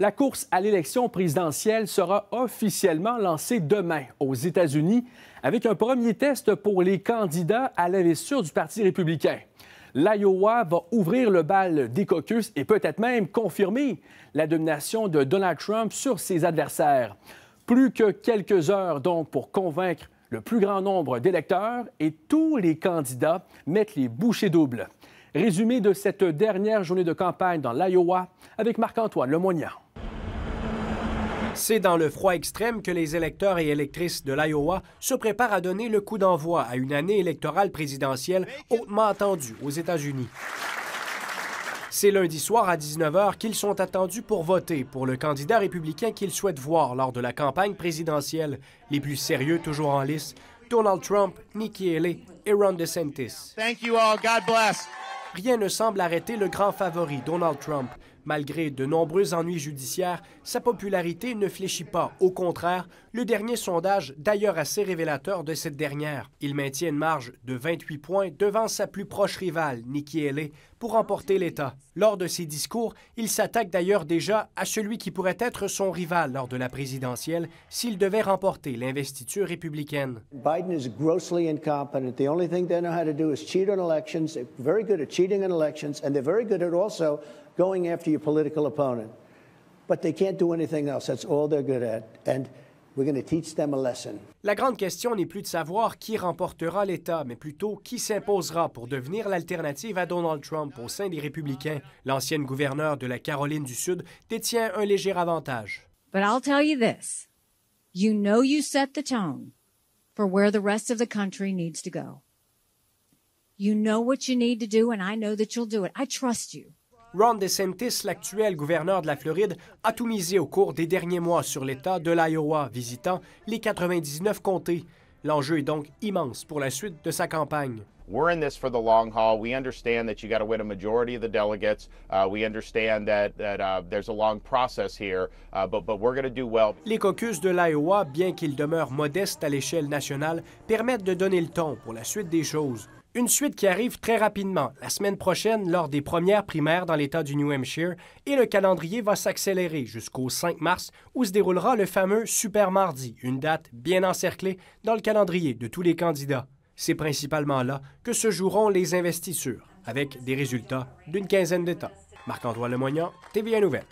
La course à l'élection présidentielle sera officiellement lancée demain aux États-Unis avec un premier test pour les candidats à l'investiture du Parti républicain. L'Iowa va ouvrir le bal des caucus et peut-être même confirmer la domination de Donald Trump sur ses adversaires. Plus que quelques heures donc pour convaincre le plus grand nombre d'électeurs et tous les candidats mettent les bouchées doubles. Résumé de cette dernière journée de campagne dans l'Iowa avec Marc-Antoine Lemoignan. C'est dans le froid extrême que les électeurs et électrices de l'Iowa se préparent à donner le coup d'envoi à une année électorale présidentielle hautement attendue aux États-Unis. C'est lundi soir à 19h qu'ils sont attendus pour voter pour le candidat républicain qu'ils souhaitent voir lors de la campagne présidentielle. Les plus sérieux toujours en lice, Donald Trump, Nikki Haley et Ron DeSantis. Thank you all. God bless rien ne semble arrêter le grand favori, Donald Trump, Malgré de nombreux ennuis judiciaires, sa popularité ne fléchit pas. Au contraire, le dernier sondage, d'ailleurs assez révélateur de cette dernière, il maintient une marge de 28 points devant sa plus proche rivale, Nikki Haley, pour remporter l'État. Lors de ses discours, il s'attaque d'ailleurs déjà à celui qui pourrait être son rival lors de la présidentielle s'il devait remporter l'investiture républicaine. Biden incompetent going after your political opponent. But they can't do anything else. That's all they're good at. And we're going to teach them a lesson. La grande question n'est plus de savoir qui remportera l'État, mais plutôt qui s'imposera pour devenir l'alternative à Donald Trump au sein des Républicains. L'ancienne gouverneure de la Caroline du Sud détient un léger avantage. But I'll tell you this. You know you set the tone for where the rest of the country needs to go. You know what you need to do, and I know that you'll do it. I trust you. Ron DeSantis, l'actuel gouverneur de la Floride, a tout misé au cours des derniers mois sur l'État de l'Iowa, visitant les 99 comtés. L'enjeu est donc immense pour la suite de sa campagne. We're in this for the long haul. We understand that you got to win a majority of the delegates. Uh, we understand that, uh, there's a long process here, uh, but, but we're going to do well. Les caucus de l'Iowa, bien qu'ils demeurent modestes à l'échelle nationale, permettent de donner le ton pour la suite des choses. Une suite qui arrive très rapidement, la semaine prochaine, lors des premières primaires dans l'État du New Hampshire, et le calendrier va s'accélérer jusqu'au 5 mars, où se déroulera le fameux Super Mardi, une date bien encerclée dans le calendrier de tous les candidats. C'est principalement là que se joueront les investitures, avec des résultats d'une quinzaine d'États. Marc-Antoine Lemoyant, TVA Nouvelle.